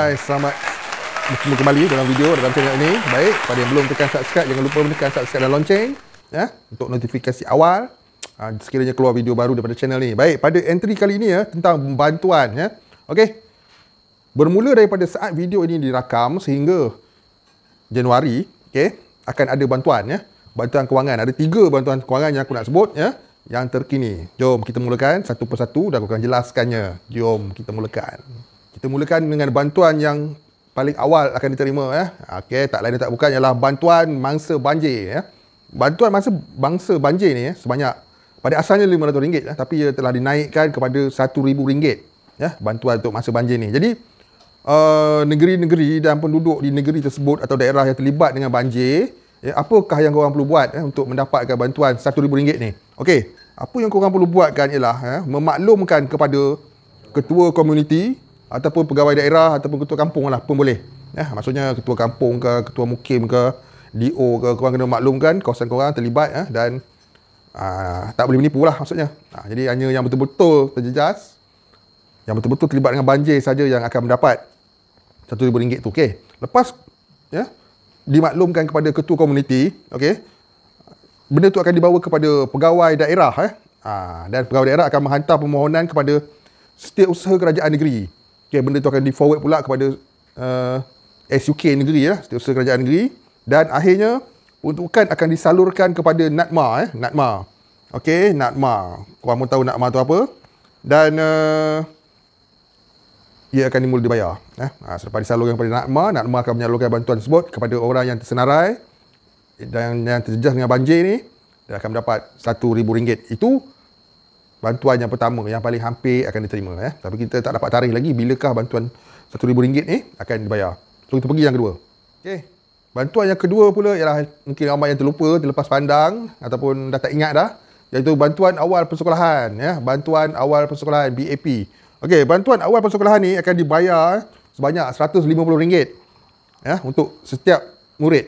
guys selamat bertemu kembali dalam video dalam channel ini baik kepada yang belum tekan subscribe jangan lupa tekan subscribe dan lonceng ya untuk notifikasi awal ha, sekiranya keluar video baru daripada channel ini. baik pada entry kali ini ya tentang bantuan ya okey bermula daripada saat video ini dirakam sehingga Januari okey akan ada bantuan ya bantuan kewangan ada tiga bantuan kewangan yang aku nak sebut ya yang terkini. Jom kita mulakan satu persatu dan aku akan jelaskannya. Jom kita mulakan kita mulakan dengan bantuan yang paling awal akan diterima ya. Okey, tak lain dan tak bukan ialah bantuan mangsa banjir ya. Bantuan mangsa bangsa banjir ni ya, sebanyak pada asalnya RM500 ya, tapi ia telah dinaikkan kepada RM1000 ya bantuan untuk mangsa banjir ni. Jadi eh, negeri-negeri uh, dan penduduk di negeri tersebut atau daerah yang terlibat dengan banjir ya, apakah yang korang perlu buat ya, untuk mendapatkan bantuan RM1000 ni? Okey, apa yang korang perlu buatkan ialah ya, memaklumkan kepada ketua komuniti ataupun pegawai daerah ataupun ketua kampung lah pun boleh ya, maksudnya ketua kampung ke ketua mukim ke DO ke korang kena maklumkan kawasan korang terlibat ya, dan aa, ah, tak boleh menipu lah maksudnya ha, jadi hanya yang betul-betul terjejas yang betul-betul terlibat dengan banjir saja yang akan mendapat RM1,000 tu okay. lepas ya, dimaklumkan kepada ketua komuniti okay, benda tu akan dibawa kepada pegawai daerah eh. Ha, dan pegawai daerah akan menghantar permohonan kepada setiap usaha kerajaan negeri Okay, benda itu akan di forward pula kepada uh, SUK negeri lah, setiausaha kerajaan negeri. Dan akhirnya, peruntukan akan disalurkan kepada NATMA eh, NATMA. Okay, NATMA. Korang pun tahu NATMA tu apa. Dan uh, ia akan dimulai dibayar. Eh. Ha, selepas disalurkan kepada NATMA, NATMA akan menyalurkan bantuan tersebut kepada orang yang tersenarai dan yang terjejas dengan banjir ini. dan akan mendapat RM1,000. Itu bantuan yang pertama yang paling hampir akan diterima eh. Tapi kita tak dapat tarikh lagi bilakah bantuan RM1000 ni akan dibayar. So kita pergi yang kedua. Okey. Bantuan yang kedua pula ialah mungkin ramai yang terlupa, terlepas pandang ataupun dah tak ingat dah iaitu bantuan awal persekolahan ya, bantuan awal persekolahan BAP. Okey, bantuan awal persekolahan ni akan dibayar sebanyak RM150 ya untuk setiap murid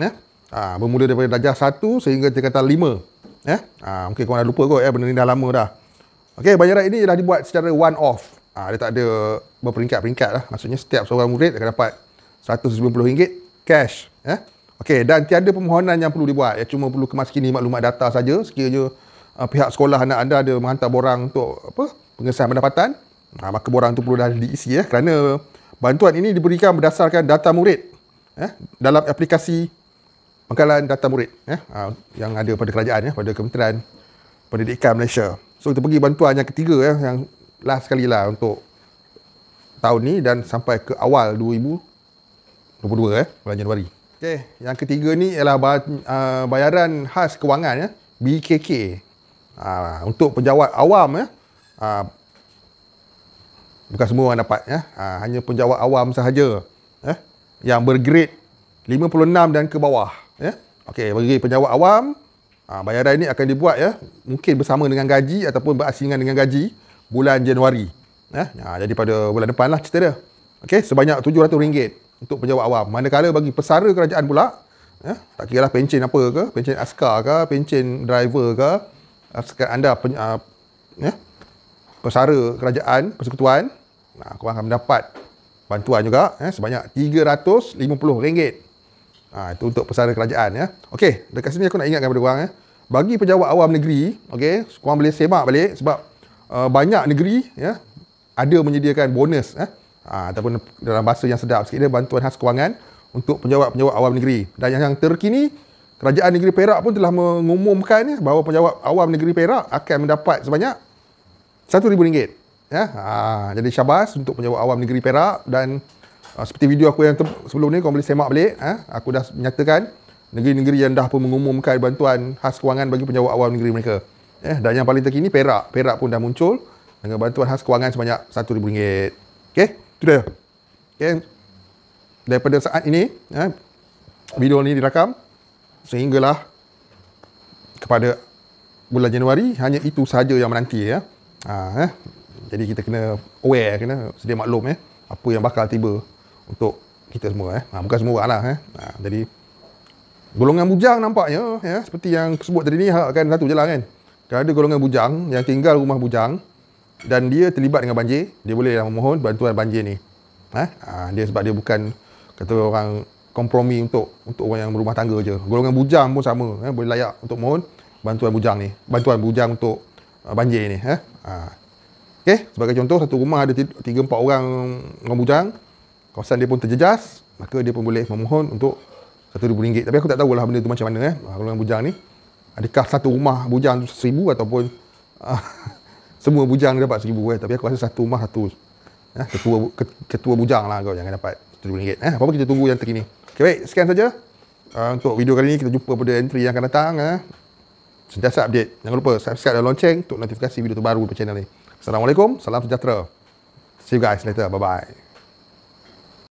ya. Ha, bermula daripada darjah 1 sehingga tingkatan 5. Ya? Eh? Ha, mungkin korang dah lupa kot Eh, benda ni dah lama dah. Okay, bayaran ini dah dibuat secara one-off. Ha, dia tak ada berperingkat-peringkat lah. Maksudnya setiap seorang murid akan dapat RM190 cash. Ya? Eh? Okey, dan tiada permohonan yang perlu dibuat. Ya, cuma perlu kemas kini maklumat data saja sekiranya uh, pihak sekolah anak anda ada menghantar borang untuk apa pengesahan pendapatan. Ha, maka borang itu perlu dah diisi ya, eh? kerana bantuan ini diberikan berdasarkan data murid. Eh? Dalam aplikasi pangkalan data murid ya, ah, yang ada pada kerajaan ya, pada Kementerian Pendidikan Malaysia. So kita pergi bantuan yang ketiga ya, yang last sekali lah untuk tahun ni dan sampai ke awal 2022 ya, bulan Januari. Okay, yang ketiga ni ialah ah, bayaran khas kewangan ya, BKK ah, untuk penjawat awam ya, bukan semua orang dapat ya, hanya penjawat awam sahaja ya, yang bergrade 56 dan ke bawah. Ya? Okey, bagi pejabat awam, aa, ah, bayaran ini akan dibuat ya, mungkin bersama dengan gaji ataupun berasingan dengan gaji bulan Januari. Ya? Ha, jadi pada bulan depanlah cerita dia. Okey, sebanyak RM700 untuk pejabat awam. Manakala bagi pesara kerajaan pula, ya, tak kira lah pencen apa ke, pencen askar ke, pencen driver ke, askar anda pen, aa, ah, ya, pesara kerajaan, persekutuan, nah, korang akan mendapat bantuan juga ya, sebanyak RM350. Ha, itu untuk pesara kerajaan ya. Okey, dekat sini aku nak ingatkan kepada korang ya. Bagi pejabat awam negeri, okay, korang boleh sembak balik sebab uh, banyak negeri ya ada menyediakan bonus ya. Ha, ataupun dalam bahasa yang sedap sikit dia bantuan khas kewangan untuk pejabat-pejabat awam negeri. Dan yang, yang terkini Kerajaan Negeri Perak pun telah mengumumkan ya, bahawa pejabat awam negeri Perak akan mendapat sebanyak RM1,000. Ya. Ha, jadi syabas untuk pejabat awam negeri Perak dan Ha, seperti video aku yang sebelum ni, kau boleh semak balik. Ha? Aku dah menyatakan negeri-negeri yang dah pun mengumumkan bantuan khas kewangan bagi penjawat awam negeri mereka. Eh, dan yang paling terkini, Perak. Perak pun dah muncul dengan bantuan khas kewangan sebanyak RM1,000. Okay? Itu dia. Okay? Daripada saat ini, eh, video ini dirakam sehinggalah kepada bulan Januari, hanya itu sahaja yang menanti. Ya? Ha, eh? Jadi kita kena aware, kena sedia maklum. Eh? apa yang bakal tiba untuk kita semua eh. Ha, bukan semua orang lah eh. Ha, jadi golongan bujang nampaknya ya seperti yang sebut tadi ni ha, kan satu je lah kan. Kalau ada golongan bujang yang tinggal rumah bujang dan dia terlibat dengan banjir, dia boleh lah memohon bantuan banjir ni. Eh? Ha, dia sebab dia bukan kata orang kompromi untuk untuk orang yang berumah tangga je. Golongan bujang pun sama eh, boleh layak untuk mohon bantuan bujang ni. Bantuan bujang untuk uh, banjir ni. Eh? Ha. Okay? Sebagai contoh, satu rumah ada 3-4 orang orang bujang kawasan dia pun terjejas maka dia pun boleh memohon untuk RM1,000 tapi aku tak tahu tahulah benda tu macam mana eh yang bujang ni adakah satu rumah bujang tu RM1,000 ataupun uh, semua bujang ni dapat RM1,000 eh tapi aku rasa satu rumah satu eh, ketua, ketua bujang lah kau jangan dapat RM1,000 eh apa-apa kita tunggu yang terkini ok baik sekian saja uh, untuk video kali ni kita jumpa pada entry yang akan datang eh. sentiasa update jangan lupa subscribe dan lonceng untuk notifikasi video terbaru pada channel ni Assalamualaikum, salam sejahtera. See you guys later. Bye-bye.